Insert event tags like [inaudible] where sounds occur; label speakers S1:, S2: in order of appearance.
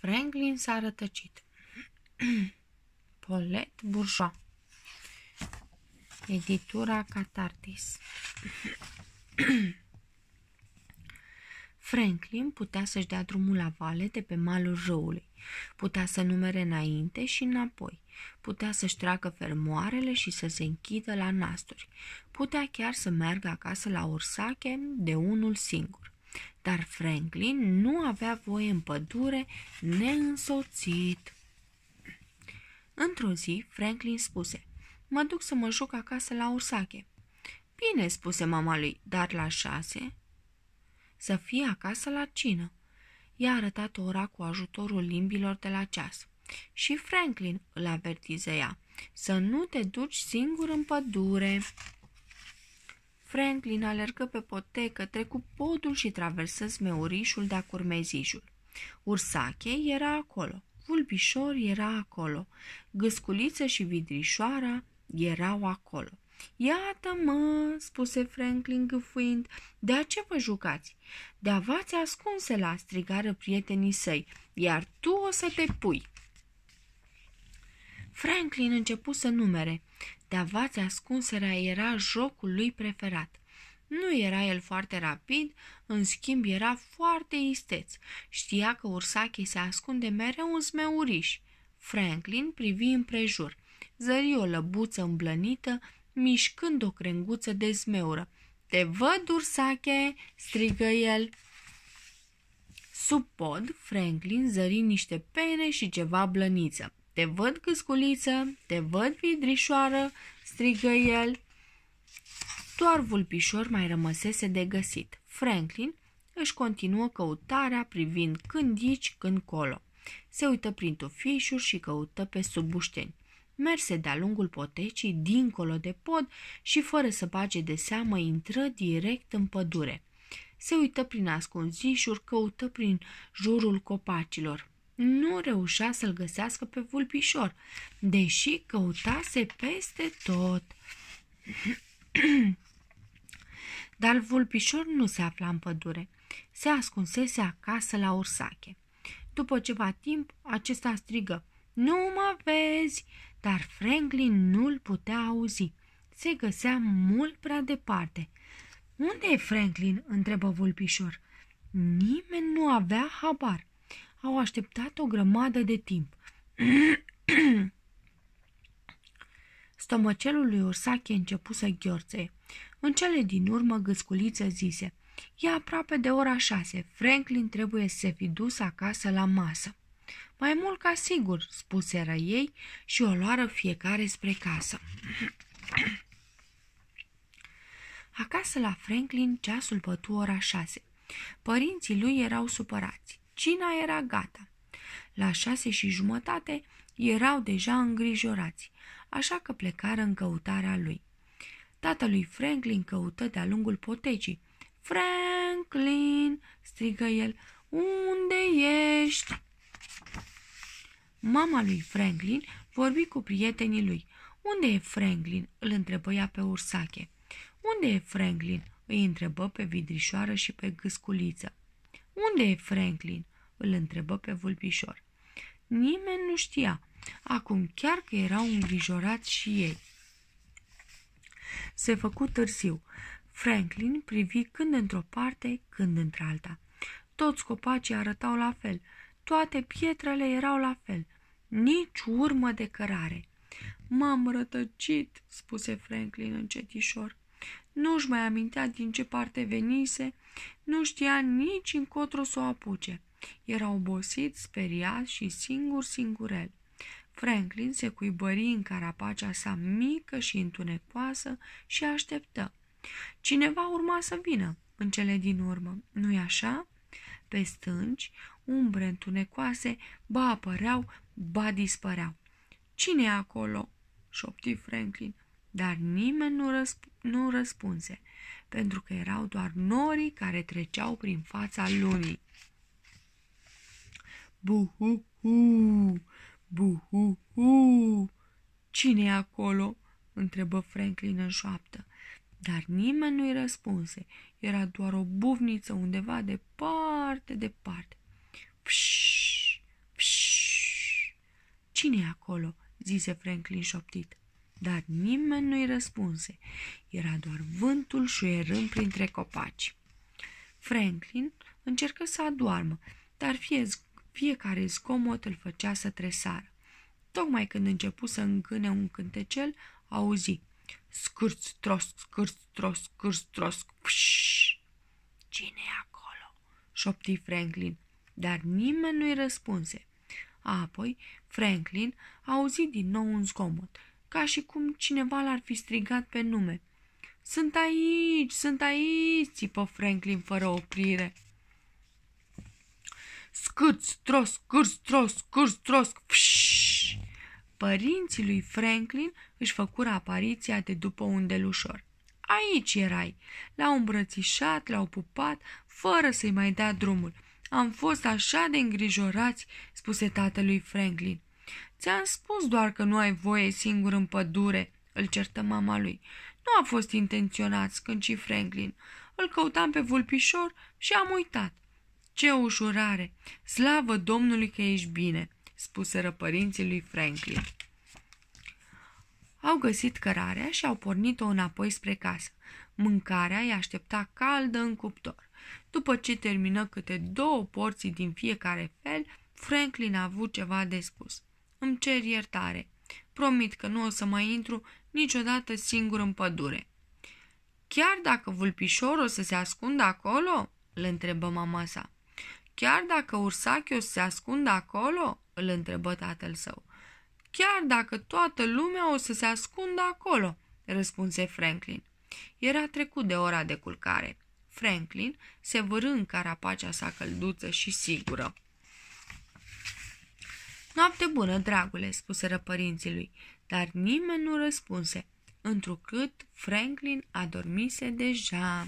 S1: Franklin s-a rătăcit. [clears throat] Polet Bourgeois Editura Catartis [clears throat] Franklin putea să-și dea drumul la vale de pe malul râului, putea să numere înainte și înapoi, putea să-și treacă fermoarele și să se închidă la nasturi, putea chiar să meargă acasă la Orsache de unul singur dar Franklin nu avea voie în pădure neînsoțit. Într-o zi, Franklin spuse, mă duc să mă joc acasă la ursache. Bine, spuse mama lui, dar la șase? Să fie acasă la cină. I-a arătat ora cu ajutorul limbilor de la ceas. Și Franklin îl avertiză ea, să nu te duci singur în pădure. Franklin alergă pe potecă, trecu podul și traversă smeurișul de-a curmezișul. Ursache era acolo, vulbișor era acolo, gâsculiță și vidrișoara erau acolo. Iată, mă, spuse Franklin gâfuind, de-a ce vă jucați? De-a v-ați ascunse la strigară prietenii săi, iar tu o să te pui. Franklin începu să numere, dar vața ascunserea era jocul lui preferat. Nu era el foarte rapid, în schimb era foarte isteț. Știa că ursachii se ascunde mereu în zmeuriș. Franklin privi împrejur. Zări o lăbuță îmblănită, mișcând o crenguță de zmeură. Te văd, ursache!" strigă el. Sub pod, Franklin zări niște pene și ceva blăniță. Te văd, căsculiță, te văd, vidrișoară!" strigă el. Doar vulpișor mai rămăsese de găsit. Franklin își continuă căutarea privind când aici, când colo. Se uită prin tufișuri și căută pe sub bușteni. Merse de-a lungul potecii, dincolo de pod și, fără să bage de seamă, intră direct în pădure. Se uită prin ascunzișuri, căută prin jurul copacilor nu reușea să-l găsească pe vulpișor, deși căutase peste tot. [clears throat] Dar vulpișor nu se afla în pădure. Se ascunsese acasă la ursache. După ceva timp, acesta strigă, Nu mă vezi!" Dar Franklin nu-l putea auzi. Se găsea mult prea departe. Unde e Franklin?" întrebă vulpișor. Nimeni nu avea habar au așteptat o grămadă de timp. [clears throat] Stomacelul lui Ursache începu să gheorțe. În cele din urmă, gâsculiță zise, E aproape de ora șase. Franklin trebuie să se fi dus acasă la masă. Mai mult ca sigur, spuseră ei și o luară fiecare spre casă. [clears throat] Acasă la Franklin, ceasul bătu ora șase. Părinții lui erau supărați. Cina era gata. La șase și jumătate erau deja îngrijorați, așa că plecară în căutarea lui. Tatălui Franklin căută de-a lungul potecii. Franklin!" strigă el. Unde ești?" Mama lui Franklin vorbi cu prietenii lui. Unde e Franklin?" îl întrebă ea pe ursache. Unde e Franklin?" îi întrebă pe vidrișoară și pe gâsculiță. Unde e Franklin?" îl întrebă pe vulpișor. Nimeni nu știa. Acum chiar că erau îngrijorați și ei. Se făcu târziu. Franklin privi când într-o parte, când într-alta. Toți copacii arătau la fel. Toate pietrele erau la fel. Nici urmă de cărare. M-am rătăcit, spuse Franklin încetișor. Nu-și mai amintea din ce parte venise, nu știa nici încotro să o apuce. Era obosit, speriat și singur singurel. Franklin se cuibări în carapacea sa mică și întunecoasă și așteptă. Cineva urma să vină în cele din urmă, nu-i așa? Pe stânci, umbre întunecoase, ba apăreau, ba dispăreau. Cine e acolo?" șopti Franklin, dar nimeni nu răspunse nu răspunse, pentru că erau doar norii care treceau prin fața lunii. Buhu-hu! Buhu-hu! cine e acolo?" întrebă Franklin în șoaptă. Dar nimeni nu-i răspunse. Era doar o bufniță undeva departe, departe. Pșș, pșș. cine e acolo?" zise Franklin șoptit dar nimeni nu-i răspunse. Era doar vântul șuierând printre copaci. Franklin încercă să adoarmă, dar fie, fiecare zgomot îl făcea să tresară. Tocmai când începu să îngâne un cântecel, auzi scârț, tros, scârț, tros, scârț, tros, pș! Cine e acolo? șopti Franklin, dar nimeni nu-i răspunse. Apoi, Franklin auzi din nou un zgomot ca și cum cineva l-ar fi strigat pe nume. Sunt aici, sunt aici!" țipă Franklin fără oprire. Scârț, tros, scârț, tros, scârț, tros, Părinții lui Franklin își făcură apariția de după un delușor. Aici erai. L-au îmbrățișat, l-au pupat, fără să-i mai dea drumul. Am fost așa de îngrijorați, spuse tatălui Franklin. Ți-am spus doar că nu ai voie singur în pădure, îl certă mama lui. Nu a fost intenționat, scânci Franklin. Îl căutam pe vulpișor și am uitat. Ce ușurare! Slavă Domnului că ești bine!" spuseră părinții lui Franklin. Au găsit cărarea și au pornit-o înapoi spre casă. Mâncarea îi aștepta caldă în cuptor. După ce termină câte două porții din fiecare fel, Franklin a avut ceva de spus. Îmi cer iertare. Promit că nu o să mai intru niciodată singur în pădure. Chiar dacă vulpișorul o să se ascundă acolo? Îl întrebă mama sa. Chiar dacă ursachiul o să se ascundă acolo? Îl întrebă tatăl său. Chiar dacă toată lumea o să se ascundă acolo? Răspunse Franklin. Era trecut de ora de culcare. Franklin se vârâ în carapacea sa călduță și sigură. Noapte bună, dragule, spuseră părinții lui, dar nimeni nu răspunse, întrucât Franklin adormise deja.